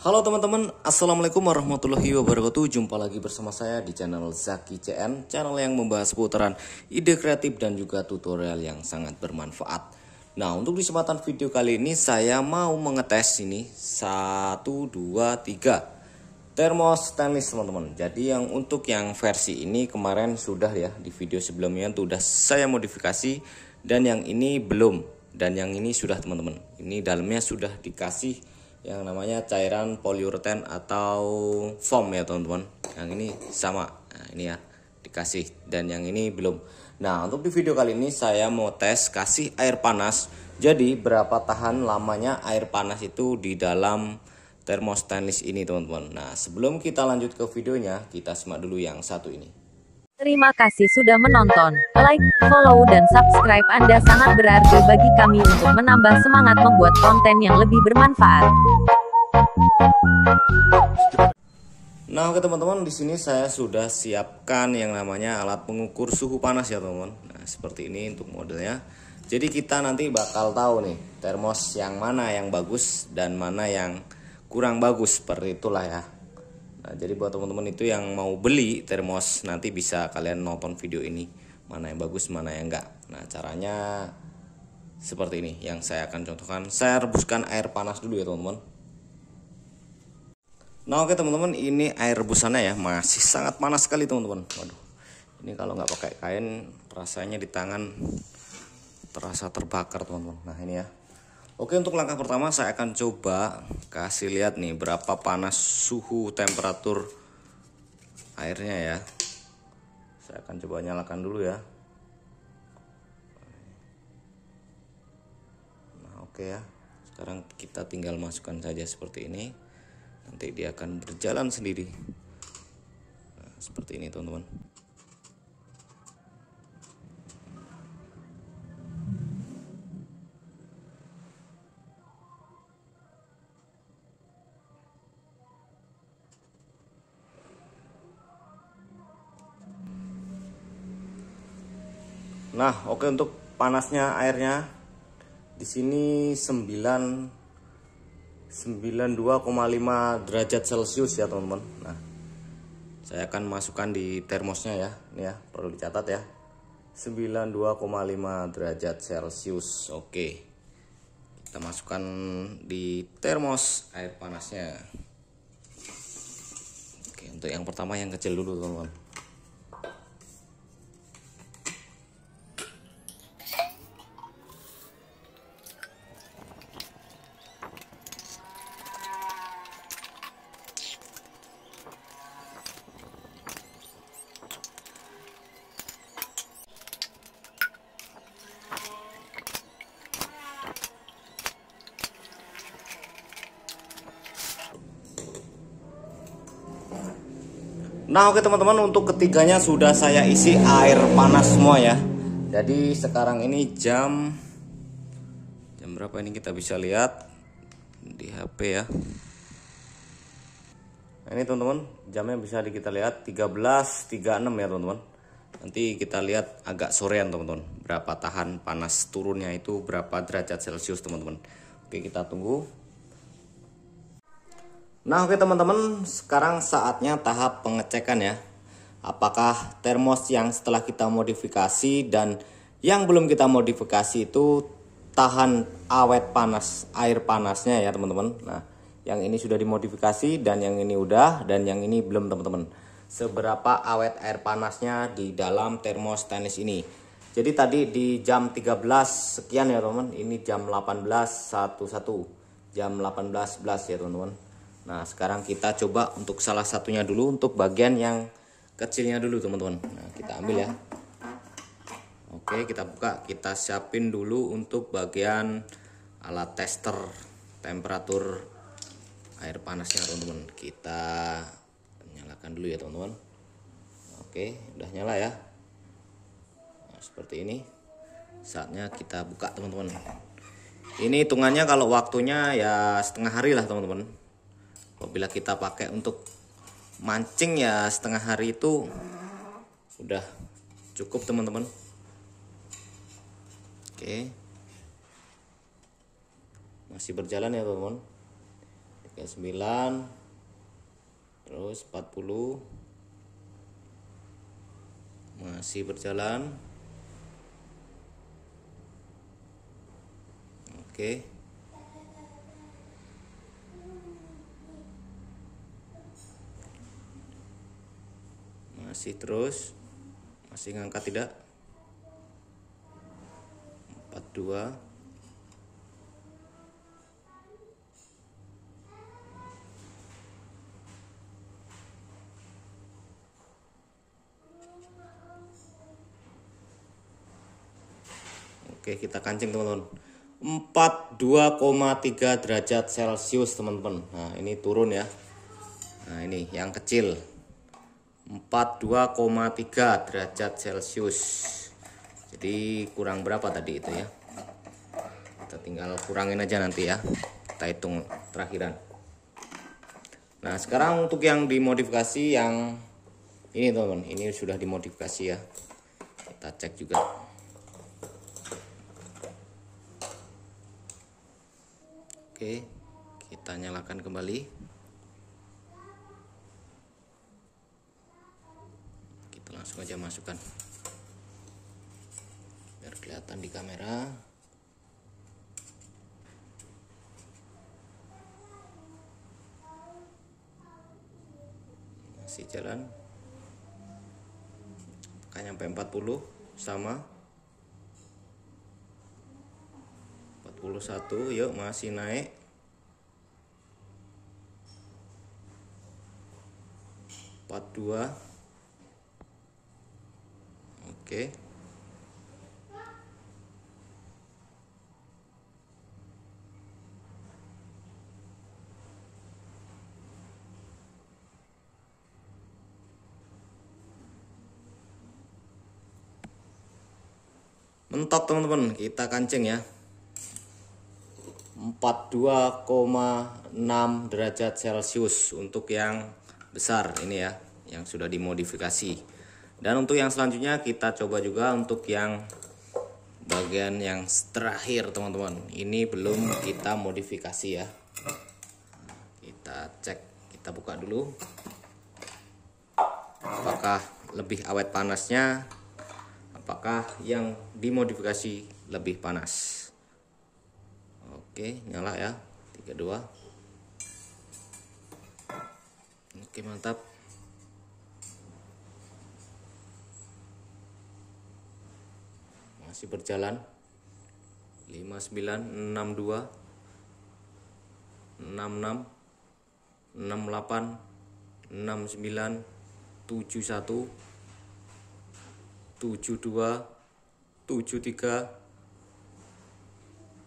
Halo teman-teman, Assalamualaikum warahmatullahi wabarakatuh Jumpa lagi bersama saya di channel Zaki CN Channel yang membahas putaran ide kreatif dan juga tutorial yang sangat bermanfaat Nah untuk di kesempatan video kali ini saya mau mengetes ini 1, 2, 3 termos stainless teman-teman Jadi yang untuk yang versi ini kemarin sudah ya Di video sebelumnya itu sudah saya modifikasi Dan yang ini belum Dan yang ini sudah teman-teman Ini dalamnya sudah dikasih yang namanya cairan poliuretan atau foam ya teman-teman yang ini sama nah, ini ya dikasih dan yang ini belum nah untuk di video kali ini saya mau tes kasih air panas jadi berapa tahan lamanya air panas itu di dalam stainless ini teman-teman nah sebelum kita lanjut ke videonya kita simak dulu yang satu ini Terima kasih sudah menonton. Like, follow dan subscribe Anda sangat berarti bagi kami untuk menambah semangat membuat konten yang lebih bermanfaat. Nah, oke teman-teman, di sini saya sudah siapkan yang namanya alat pengukur suhu panas ya, teman-teman. Nah, seperti ini untuk modelnya. Jadi kita nanti bakal tahu nih termos yang mana yang bagus dan mana yang kurang bagus, seperti itulah ya. Nah, jadi buat teman-teman itu yang mau beli termos nanti bisa kalian nonton video ini mana yang bagus mana yang enggak. Nah, caranya seperti ini yang saya akan contohkan. Saya rebuskan air panas dulu ya, teman-teman. Nah, oke teman-teman, ini air rebusannya ya masih sangat panas sekali, teman-teman. Waduh. Ini kalau nggak pakai kain rasanya di tangan terasa terbakar, teman-teman. Nah, ini ya. Oke untuk langkah pertama saya akan coba kasih lihat nih berapa panas suhu temperatur airnya ya. Saya akan coba nyalakan dulu ya. Nah oke ya. Sekarang kita tinggal masukkan saja seperti ini. Nanti dia akan berjalan sendiri. Nah, seperti ini teman-teman. Nah, oke okay, untuk panasnya airnya di sini 9 92,5 derajat Celcius ya, teman-teman. Nah, saya akan masukkan di termosnya ya. Ini ya, perlu dicatat ya. 92,5 derajat Celcius. Oke. Okay. Kita masukkan di termos air panasnya. Oke, okay, untuk yang pertama yang kecil dulu, teman-teman. Nah oke teman-teman untuk ketiganya sudah saya isi air panas semua ya Jadi sekarang ini jam Jam berapa ini kita bisa lihat Di HP ya nah, ini teman-teman jamnya bisa kita lihat 13.36 ya teman-teman Nanti kita lihat agak sorean teman-teman Berapa tahan panas turunnya itu berapa derajat celcius teman-teman Oke kita tunggu Nah oke teman-teman, sekarang saatnya tahap pengecekan ya. Apakah termos yang setelah kita modifikasi dan yang belum kita modifikasi itu tahan awet panas, air panasnya ya teman-teman. Nah yang ini sudah dimodifikasi dan yang ini udah dan yang ini belum teman-teman. Seberapa awet air panasnya di dalam termos tenis ini. Jadi tadi di jam 13 sekian ya teman-teman, ini jam 18.11 jam 18.11 ya teman-teman. Nah, sekarang kita coba untuk salah satunya dulu untuk bagian yang kecilnya dulu, teman-teman. Nah, kita ambil ya. Oke, kita buka. Kita siapin dulu untuk bagian alat tester temperatur air panasnya, teman-teman. Kita nyalakan dulu ya, teman-teman. Oke, udah nyala ya. Nah, seperti ini. Saatnya kita buka, teman-teman. Ini hitungannya kalau waktunya ya setengah hari lah, teman-teman apabila kita pakai untuk mancing ya setengah hari itu udah cukup teman-teman oke masih berjalan ya teman-teman 39 terus 40 masih berjalan oke masih terus masih ngangkat tidak 42 Oke kita kancing teman-teman 42,3 derajat celcius teman-teman Nah ini turun ya Nah ini yang kecil 42,3 derajat celcius jadi kurang berapa tadi itu ya kita tinggal kurangin aja nanti ya kita hitung terakhiran nah sekarang untuk yang dimodifikasi yang ini teman ini sudah dimodifikasi ya kita cek juga oke kita nyalakan kembali langsung aja masukkan biar kelihatan di kamera masih jalan kan sampai 40 sama 41 yuk masih naik empat dua Oke. Mentok teman-teman, kita kancing ya. 42,6 derajat Celcius untuk yang besar ini ya, yang sudah dimodifikasi dan untuk yang selanjutnya kita coba juga untuk yang bagian yang terakhir teman-teman ini belum kita modifikasi ya kita cek kita buka dulu apakah lebih awet panasnya apakah yang dimodifikasi lebih panas oke nyala ya 32 oke mantap masih berjalan 59 62 66 68 69 71 72 73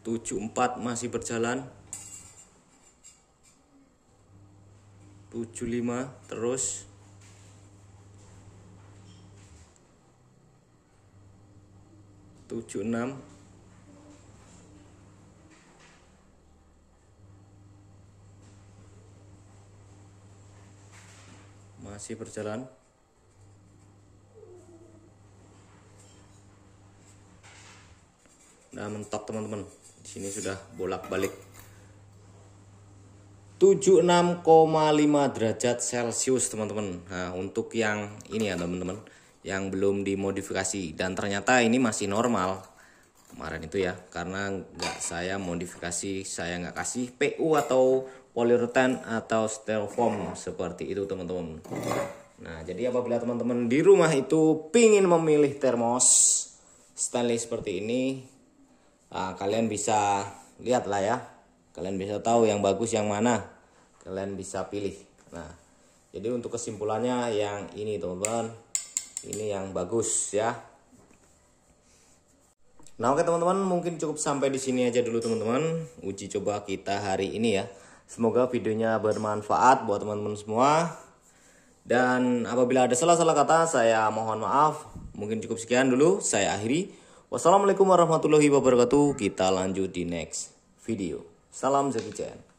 74 masih berjalan 75 terus 76 masih berjalan Nah mentok teman-teman di sini sudah bolak-balik 76,5 derajat celcius teman-teman Nah untuk yang ini ya teman-teman yang belum dimodifikasi dan ternyata ini masih normal kemarin itu ya karena nggak saya modifikasi saya nggak kasih PU atau poliuretan atau styrofoam seperti itu teman-teman nah jadi apabila teman-teman di rumah itu pingin memilih termos stainless seperti ini nah, kalian bisa lihat lah ya kalian bisa tahu yang bagus yang mana kalian bisa pilih nah jadi untuk kesimpulannya yang ini teman-teman ini yang bagus ya nah oke teman-teman mungkin cukup sampai di sini aja dulu teman-teman uji coba kita hari ini ya semoga videonya bermanfaat buat teman-teman semua dan apabila ada salah-salah kata saya mohon maaf mungkin cukup sekian dulu saya akhiri wassalamualaikum warahmatullahi wabarakatuh kita lanjut di next video salam Zaki